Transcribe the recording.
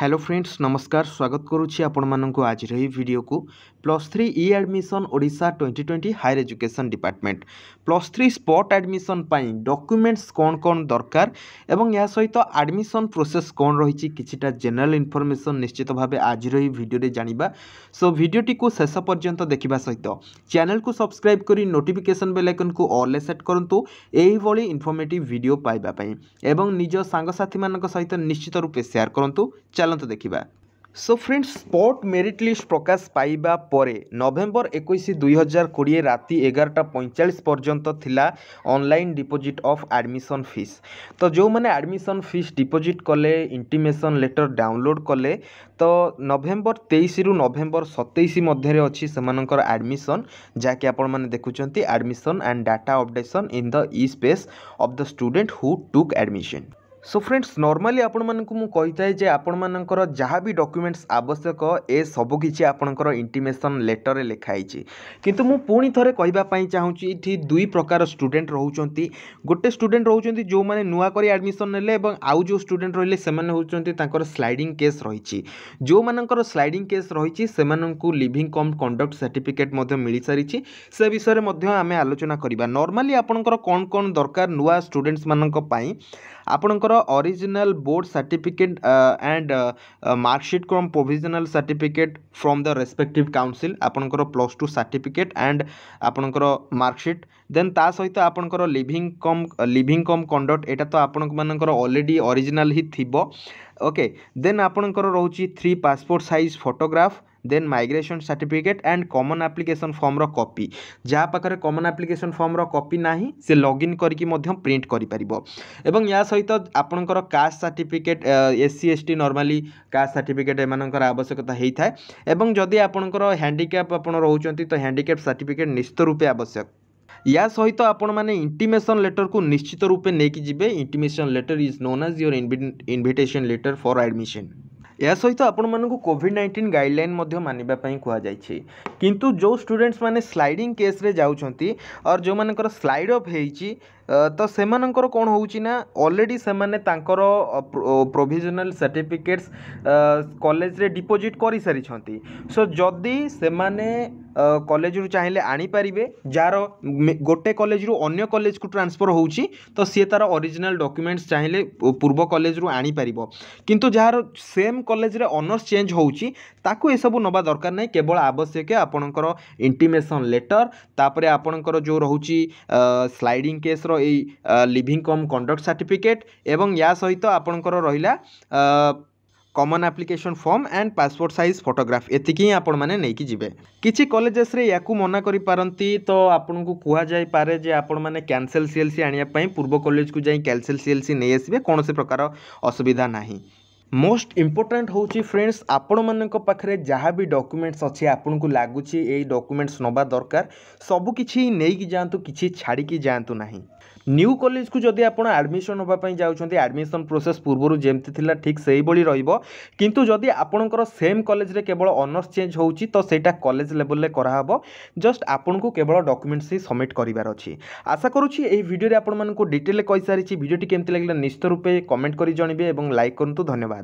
hello friends নমস্কার স্বাগত করুছি আপনার আজর এই ভিডিওকু plus three e admission Odisha twenty twenty higher education department plus three spot admission পাই ডকুমেন্টস কোণ কোণ দরকার এবং এর সহিত আডমিশন প্রোসেস কোণ রয়েছে কিছুটা জেনারেল ইনফরমেশন নিশ্চিত ভাবে আজর এই ভিডিওরে জাঁয়া সো ভিডিওটি শেষ পর্যন্ত দেখা সহিত চ্যানেলকু সবসক্রাইব করে নোটিফিকেসন বেল আইকনকু অলে সেট করতু এইভাবে ইনফর্মেটিভ ভিডিও পাইবা এবং নিজ সাংসাথী মান সহিত নিশ্চিত রূপে সেয়ার করতু ଚାଲନ୍ତୁ দেখিবা so friends spot merit list প্রকাশ পাইবা পরে নভেম্বর একুশ দুই হাজার কোড়িয়ে রাতে এগারোটা পঁয়চাশ পর্যন্ত লা online deposit of admission fees তো যে আডমিশন ফিস ডিপোজিট কলে ইন্টিমেসন লেটর ডাউনলোড কলে তো নভেম্বর তেইশ রু নভেম্বর সতেইশ মধ্যে অছি সেমানকর আডমিশন যাকি আপন মানে দেখুছেন admission and data updation in the e space of the student who took admission so friends normally ଆପଣମାନଙ୍କୁ ମୁଁ କହିଥାଏ ଯେ ଆପଣମାନଙ୍କର ଯାହା ବି ଡକ୍ୟୁମେଣ୍ଟସ୍ ଆବଶ୍ୟକ ଏ ସବୁ କିଛି ଆପଣଙ୍କର ଇଣ୍ଟିମେସନ୍ ଲେଟର୍ରେ ଲେଖାହେଇଛି କିନ୍ତୁ ମୁଁ ପୁଣି ଥରେ କହିବା ପାଇଁ ଚାହୁଁଛି ଏଠି ଦୁଇ ପ୍ରକାର ଷ୍ଟୁଡେଣ୍ଟ ରହୁଛନ୍ତି ଗୋଟେ ଷ୍ଟୁଡେଣ୍ଟ ରହୁଛନ୍ତି ଯେଉଁମାନେ ନୂଆ କରି ଆଡ଼ମିସନ୍ ନେଲେ ଏବଂ ଆଉ ଯେଉଁ ଷ୍ଟୁଡେଣ୍ଟ ରହିଲେ ସେମାନେ ହେଉଛନ୍ତି ତାଙ୍କର ସ୍ଲାଇଡ଼ିଂ କେସ୍ ରହିଛି ଯେଉଁମାନଙ୍କର ସ୍ଲାଇଡ଼ିଂ କେସ୍ ରହିଛି ସେମାନଙ୍କୁ ଲିଭିଂ କମ୍ କଣ୍ଡକ୍ଟ ସାର୍ଟିଫିକେଟ୍ ମଧ୍ୟ ମିଳିସାରିଛି ସେ ବିଷୟରେ ମଧ୍ୟ ଆମେ ଆଲୋଚନା କରିବା ନର୍ମାଲି ଆପଣଙ୍କର କ'ଣ କ'ଣ ଦରକାର ନୂଆ ଷ୍ଟୁଡେଣ୍ଟସ୍ମାନଙ୍କ ପାଇଁ ଆପଣଙ୍କର original board certificate uh, and uh, uh, mark sheet from provisional certificate from the respective council ଆପଣଙ୍କର plus two certificate and ଆପଣଙ୍କର mark sheet ଦେନ୍ ତା ସହିତ ଆପଣଙ୍କର leaving cum leaving cum conduct ଏଇଟା ତ ଆପଣମାନଙ୍କର already original hit ଥିବ okay then upon ରହୁଛି three passport size photograph then migration certificate and common application ଫର୍ମର କପି ଯାହା ପାଖରେ କମନ୍ ଆପ୍ଲିକେସନ୍ ଫର୍ମର କପି ନାହିଁ ସେ ଲଗ୍ଇନ୍ କରିକି ମଧ୍ୟ ପ୍ରିଣ୍ଟ କରିପାରିବ ଏବଂ ଏହା ସହିତ ଆପଣଙ୍କର caste certificate S C S T normally caste certificate ଏମାନଙ୍କର ଆବଶ୍ୟକତା ହୋଇଥାଏ ଏବଂ ଯଦି ଆପଣଙ୍କର ହ୍ୟାଣ୍ଡିକ୍ୟାପ୍ ଆପଣ ରହୁଛନ୍ତି ତ ହ୍ୟାଣ୍ଡିକ୍ୟାପ୍ ସାର୍ଟିଫିକେଟ୍ ନିଶ୍ଚିତ ରୂପେ ଆବଶ୍ୟକ या सहित आपने इंटिमेसन लेटर को निश्चित रूपे नहीं कि जी intimation letter is known as your invitation letter for admission ଏହା ସହିତ ଆପଣମାନଙ୍କୁ କୋଭିଡ୍ ନାଇଣ୍ଟିନ୍ ଗାଇଡ଼ଲାଇନ୍ ମଧ୍ୟ ମାନିବା ପାଇଁ କୁହାଯାଇଛି କିନ୍ତୁ ଯେଉଁ ଷ୍ଟୁଡେଣ୍ଟସ୍ ମାନେ ସ୍ଲାଇଡ଼ିଂ କେସ୍ରେ ଯାଉଛନ୍ତି ଅର୍ ଯେଉଁମାନଙ୍କର ସ୍ଲାଇଡ଼୍ ଅଫ୍ ହେଇଛି ତ ସେମାନଙ୍କର କ'ଣ ହେଉଛି ନା ଅଲରେଡ଼ି ସେମାନେ ତାଙ୍କର ପ୍ରୋଭିଜନାଲ୍ ସାର୍ଟିଫିକେଟ୍ସ କଲେଜରେ ଡିପୋଜିଟ୍ କରିସାରିଛନ୍ତି ସୋ ଯଦି ସେମାନେ କଲେଜରୁ ଚାହିଁଲେ ଆଣିପାରିବେ ଯାହାର ଗୋଟେ କଲେଜରୁ ଅନ୍ୟ କଲେଜକୁ ଟ୍ରାନ୍ସଫର୍ ହେଉଛି ତ ସିଏ ତା'ର ଅରିଜିନାଲ୍ ଡକ୍ୟୁମେଣ୍ଟସ୍ ଚାହିଁଲେ ପୂର୍ବ କଲେଜରୁ ଆଣିପାରିବ କିନ୍ତୁ ଯାହାର ସେମ୍ କଲେଜରେ ଅନର୍ସ ଚେଞ୍ଜ ହେଉଛି ତାକୁ ଏସବୁ ନେବା ଦରକାର ନାହିଁ କେବଳ ଆବଶ୍ୟକ ଆପଣଙ୍କର ଇଣ୍ଟିମେସନ୍ ଲେଟର୍ ତାପରେ ଆପଣଙ୍କର ଯେଉଁ ରହୁଛି ସ୍ଲାଇଡ଼ିଂ କେସ୍ର এই লিভিং কম কন্ডক্ট সার্টিফিকেট এবং ୟା সহিত ଆପଣଙ୍କର ରହିଲା common application form and passport size photograph এতিকি ହିଁ ଆପଣମାନେ ନେଇକି ଯିବେ କିଛି କଲେଜେସ୍ରେ ୟାକୁ ମନା କରିପାରନ୍ତି ତ ଆପଣଙ୍କୁ କୁହାଯାଇପାରେ ଯେ ଆପଣମାନେ କ୍ୟାନସେଲ୍ ସିଏଲ୍ସି ଆଣିବା ପାଇଁ ପୂର୍ବ କଲେଜକୁ ଯାଇ କ୍ୟାନସେଲ୍ ସିଏଲ୍ସି ନେଇ ଆସିବେ କୌଣସି ପ୍ରକାର ଅସୁବିଧା ନାହିଁ মোস্ট ইম্পୋର୍ଟାଣ୍ଟ ହେଉଛି ଫ୍ରେଣ୍ଡସ୍ ଆପଣମାନଙ୍କ ପାଖରେ ଯାହା ବି ଡକ୍ୟୁମେଣ୍ଟସ୍ ଅଛି ଆପଣଙ୍କୁ ଲାଗୁଛି ଏଇ ଡକ୍ୟୁମେଣ୍ଟସ୍ ନେବା ଦରକାର ସବୁକିଛି ନେଇକି ଯାଆନ୍ତୁ କିଛି ଛାଡ଼ିକି ଯାଆନ୍ତୁ ନାହିଁ ନ୍ୟୁ କଲେଜକୁ ଯଦି ଆପଣ ଆଡ଼ମିସନ୍ ହେବା ପାଇଁ ଯାଉଛନ୍ତି ଆଡ଼ମିସନ୍ ପ୍ରୋସେସ୍ ପୂର୍ବରୁ ଯେମିତି ଥିଲା ଠିକ୍ ସେହିଭଳି ରହିବ କିନ୍ତୁ ଯଦି ଆପଣଙ୍କର ସେମ୍ କଲେଜରେ କେବଳ ଅନର୍ସ ଚେଞ୍ଜ ହେଉଛି ତ ସେଇଟା କଲେଜ ଲେଭେଲରେ କରାହେବ ଜଷ୍ଟ ଆପଣଙ୍କୁ କେବଳ ଡକ୍ୟୁମେଣ୍ଟସ୍ ହିଁ ସବମିଟ୍ କରିବାର ଅଛି ଆଶା କରୁଛି ଏହି ଭିଡ଼ିଓରେ ଆପଣମାନଙ୍କୁ ଡିଟେଲ୍ରେ କହିସାରିଛି ଭିଡ଼ିଓଟି କେମିତି ଲାଗିଲା ନିଶ୍ଚିତ ରୂପେ କମେଣ୍ଟ କରି ଜଣିବେ ଏବଂ ଲାଇକ୍ କରନ୍ତୁ ଧନ୍ୟବାଦ